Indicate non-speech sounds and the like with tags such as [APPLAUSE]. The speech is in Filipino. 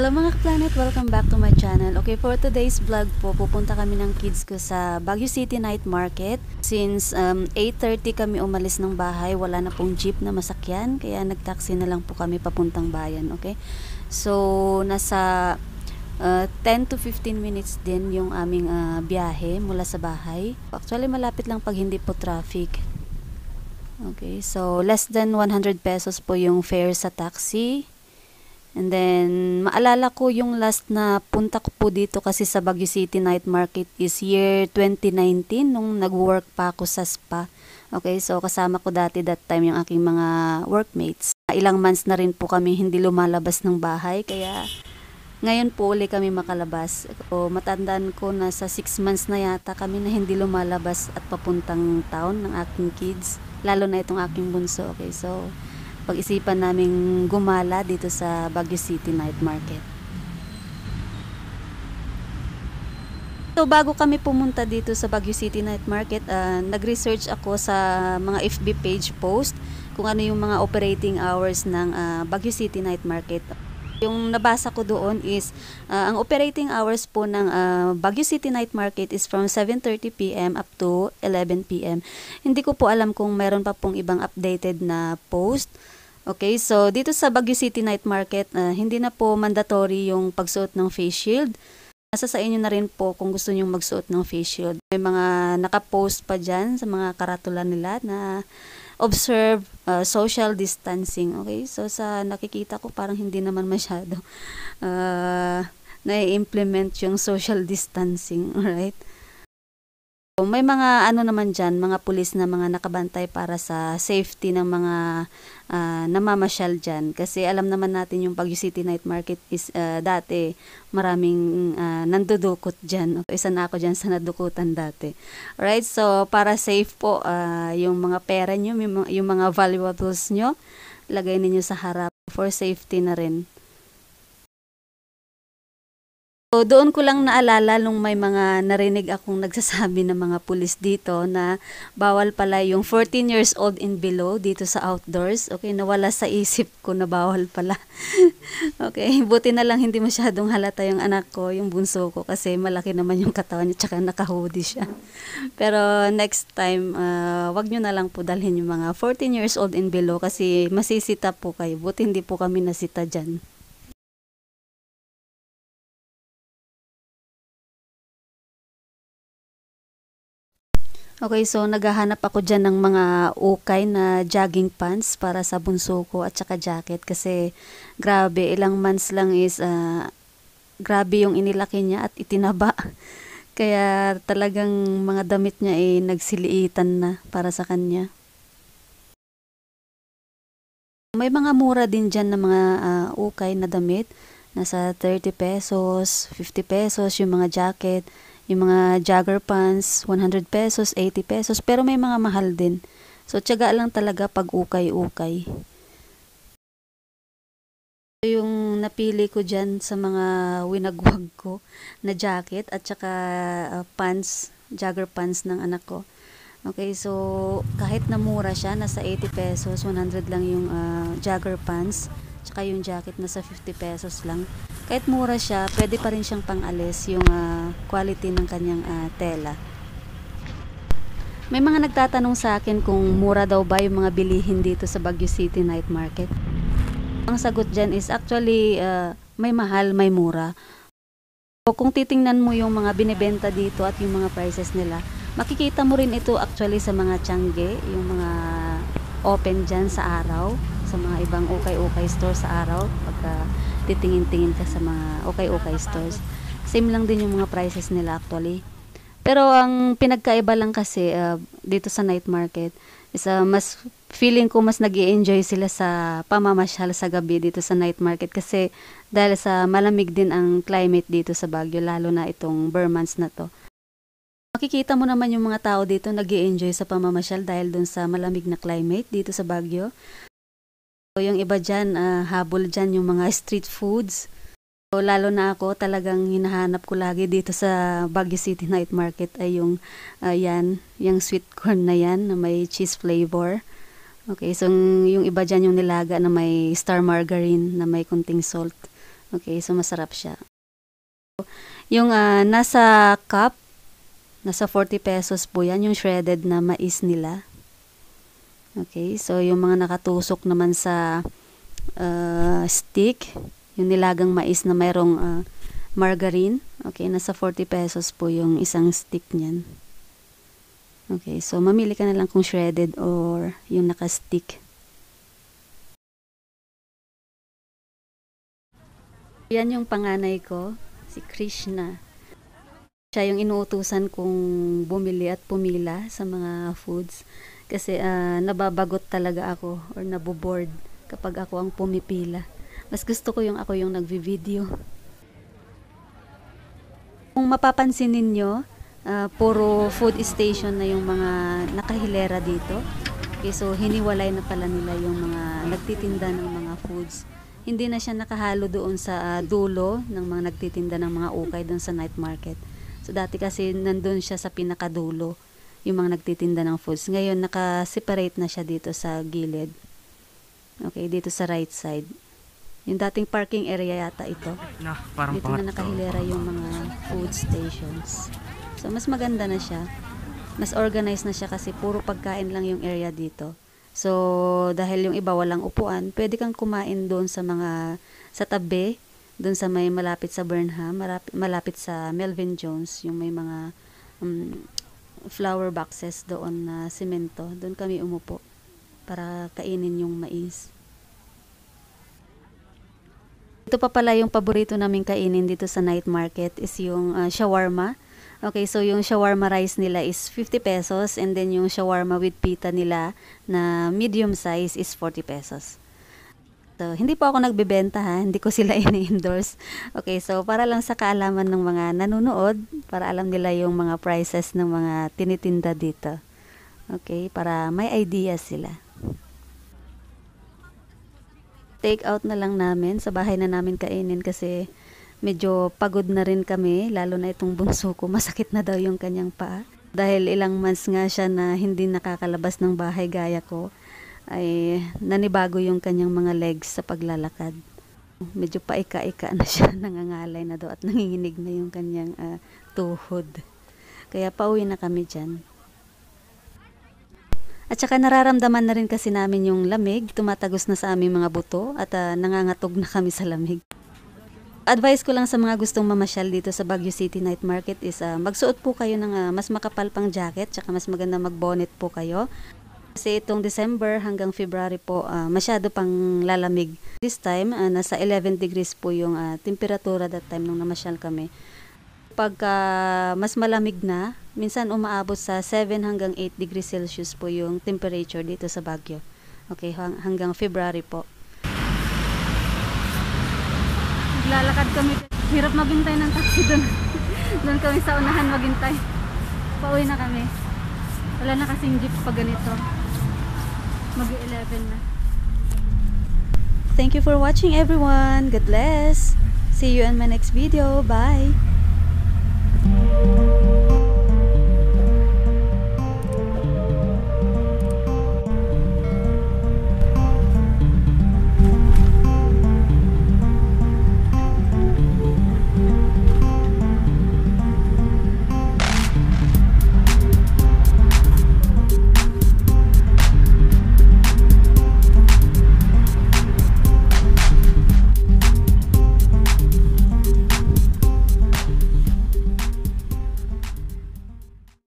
Hello mga planet, welcome back to my channel. Okay, for today's vlog po, pupunta kami ng kids ko sa Baguio City Night Market. Since um, 8.30 kami umalis ng bahay, wala na pong jeep na masakyan, kaya nagtaxi na lang po kami papuntang bayan, okay? So, nasa uh, 10 to 15 minutes din yung aming uh, biyahe mula sa bahay. Actually, malapit lang pag hindi po traffic. Okay, so less than 100 pesos po yung fare sa taxi. And then, maalala ko yung last na punta ko po dito kasi sa Baguio City Night Market is year 2019 nung nag-work pa ako sa spa. Okay, so kasama ko dati that time yung aking mga workmates. Ilang months na rin po kami hindi lumalabas ng bahay kaya ngayon po uli kami makalabas. O, matandaan ko na sa 6 months na yata kami na hindi lumalabas at papuntang town ng aking kids. Lalo na itong aking bunso. Okay, so pag-isipan naming gumala dito sa Baguio City Night Market. So bago kami pumunta dito sa Baguio City Night Market, uh, nag-research ako sa mga FB page post kung ano yung mga operating hours ng uh, Baguio City Night Market. Yung nabasa ko doon is uh, ang operating hours po ng uh, Baguio City Night Market is from 7:30 PM up to 11 PM. Hindi ko po alam kung meron pa pong ibang updated na post. Okay, so dito sa Baguio City Night Market, uh, hindi na po mandatory yung pagsuot ng face shield. Nasa sa inyo na rin po kung gusto nyo magsuot ng face shield. May mga nakapost pa dyan sa mga karatula nila na observe uh, social distancing. Okay? So, sa nakikita ko, parang hindi naman masyado uh, na-implement yung social distancing. [LAUGHS] Alright? May mga ano naman dyan, mga pulis na mga nakabantay para sa safety ng mga uh, namamasyal dyan. Kasi alam naman natin yung Baguio City Night Market is uh, dati maraming uh, nandudukot dyan. Isa na ako dyan sa nadukutan dati. Alright, so para safe po uh, yung mga pera nyo, yung, mga valuables nyo, lagay ninyo sa harap for safety na rin. So, doon ko lang naalala nung may mga narinig akong [LAUGHS] nagsasabi ng mga pulis dito na bawal pala yung 14 years old and below dito sa outdoors. Okay, nawala sa isip ko na bawal pala. [LAUGHS] okay, buti na lang hindi masyadong halata yung anak ko, yung bunso ko kasi malaki naman yung katawan niya tsaka nakahoodie siya. [LAUGHS] Pero next time, uh, wag nyo na lang po dalhin yung mga 14 years old and below kasi masisita po kayo. Buti hindi po kami nasita dyan. Okay, so naghahanap ako dyan ng mga ukay na jogging pants para sa bunso ko at saka jacket kasi grabe, ilang months lang is uh, grabe yung inilaki niya at itinaba. [LAUGHS] Kaya talagang mga damit niya ay eh, nagsiliitan na para sa kanya. May mga mura din dyan ng mga uh, ukay na damit. Nasa 30 pesos, 50 pesos yung mga jacket yung mga jogger pants, 100 pesos, 80 pesos, pero may mga mahal din. So, tiyaga lang talaga pag ukay-ukay. So, yung napili ko dyan sa mga winagwag ko na jacket at saka uh, pants, jogger pants ng anak ko. Okay, so kahit na mura siya, nasa 80 pesos, 100 lang yung uh, ah, jogger pants, tsaka yung jacket nasa 50 pesos lang kahit mura siya, pwede pa rin siyang pangalis yung uh, quality ng kanyang uh, tela. May mga nagtatanong sa akin kung mura daw ba yung mga bilihin dito sa Baguio City Night Market. Ang sagot dyan is actually uh, may mahal, may mura. So, kung titingnan mo yung mga binibenta dito at yung mga prices nila, makikita mo rin ito actually sa mga tiangge, yung mga open dyan sa araw, sa mga ibang ukay-ukay store sa araw, pagka uh, titingin tingin ka sa mga okay-okay stores. Same lang din yung mga prices nila actually. Pero ang pinagkaiba lang kasi uh, dito sa night market is uh, mas feeling ko mas nag enjoy sila sa pamamasyal sa gabi dito sa night market kasi dahil sa malamig din ang climate dito sa Baguio lalo na itong ber months na to. Makikita mo naman yung mga tao dito nag enjoy sa pamamasyal dahil dun sa malamig na climate dito sa Baguio. So, yung iba dyan, uh, habol dyan yung mga street foods. So, lalo na ako, talagang hinahanap ko lagi dito sa Baguio City Night Market ay yung, uh, yan, yung sweet corn na yan na may cheese flavor. Okay, so yung iba dyan yung nilaga na may star margarine na may kunting salt. Okay, so masarap siya. So, yung uh, nasa cup, nasa 40 pesos po yan, yung shredded na mais nila. Okay, so yung mga nakatusok naman sa uh, stick, yung nilagang mais na mayroong uh, margarine, okay, nasa 40 pesos po yung isang stick niyan. Okay, so mamili ka na lang kung shredded or yung naka-stick. Yan yung panganay ko, si Krishna. Siya yung inuutusan kong bumili at pumila sa mga foods. Kasi uh, nababagot talaga ako or naboboard kapag ako ang pumipila. Mas gusto ko yung ako yung nagvi-video. Kung mapapansin ninyo, uh, puro food station na yung mga nakahilera dito. Okay, so hiniwalay na pala nila yung mga nagtitinda ng mga foods. Hindi na siya nakahalo doon sa uh, dulo ng mga nagtitinda ng mga ukay doon sa night market. So dati kasi nandun siya sa pinakadulo yung mga nagtitinda ng foods. Ngayon, naka-separate na siya dito sa gilid. Okay, dito sa right side. Yung dating parking area yata ito. Na, parang dito na nakahilera yung mga food stations. So, mas maganda na siya. Mas organized na siya kasi puro pagkain lang yung area dito. So, dahil yung iba walang upuan, pwede kang kumain doon sa mga, sa tabi, doon sa may malapit sa Burnham, malapit, malapit sa Melvin Jones, yung may mga um, flower boxes doon na semento. Doon kami umupo para kainin yung mais. Ito pa pala yung paborito naming kainin dito sa night market is yung uh, shawarma. Okay, so yung shawarma rice nila is 50 pesos and then yung shawarma with pita nila na medium size is 40 pesos to. Hindi po ako nagbebenta ha, hindi ko sila [LAUGHS] ini-endorse. Okay, so para lang sa kaalaman ng mga nanonood, para alam nila yung mga prices ng mga tinitinda dito. Okay, para may idea sila. Take out na lang namin, sa bahay na namin kainin kasi medyo pagod na rin kami, lalo na itong bunso ko, [LAUGHS] masakit na daw yung kanyang paa. Dahil ilang months nga siya na hindi nakakalabas ng bahay gaya ko ay nanibago yung kanyang mga legs sa paglalakad. Medyo paika-ika na siya, [LAUGHS] nangangalay na do at nanginginig na yung kanyang uh, tuhod. Kaya pauwi na kami dyan. At saka nararamdaman na rin kasi namin yung lamig, tumatagos na sa aming mga buto at uh, nangangatog na kami sa lamig. Advice ko lang sa mga gustong mamasyal dito sa Baguio City Night Market is uh, magsuot po kayo ng uh, mas makapal pang jacket, at mas maganda magbonnet po kayo. Kasi itong December hanggang February po, uh, masyado pang lalamig. This time, uh, nasa 11 degrees po yung uh, temperatura that time nung namasyal kami. Pag uh, mas malamig na, minsan umaabot sa 7 hanggang 8 degrees Celsius po yung temperature dito sa Baguio. Okay, hang- hanggang February po. Naglalakad kami. Hirap maghintay ng taxi doon. [LAUGHS] doon kami sa unahan maghintay. Pauwi na kami. Wala na kasing jeep pag ganito. Mag-11 na. Thank you for watching everyone. God bless. See you in my next video. Bye.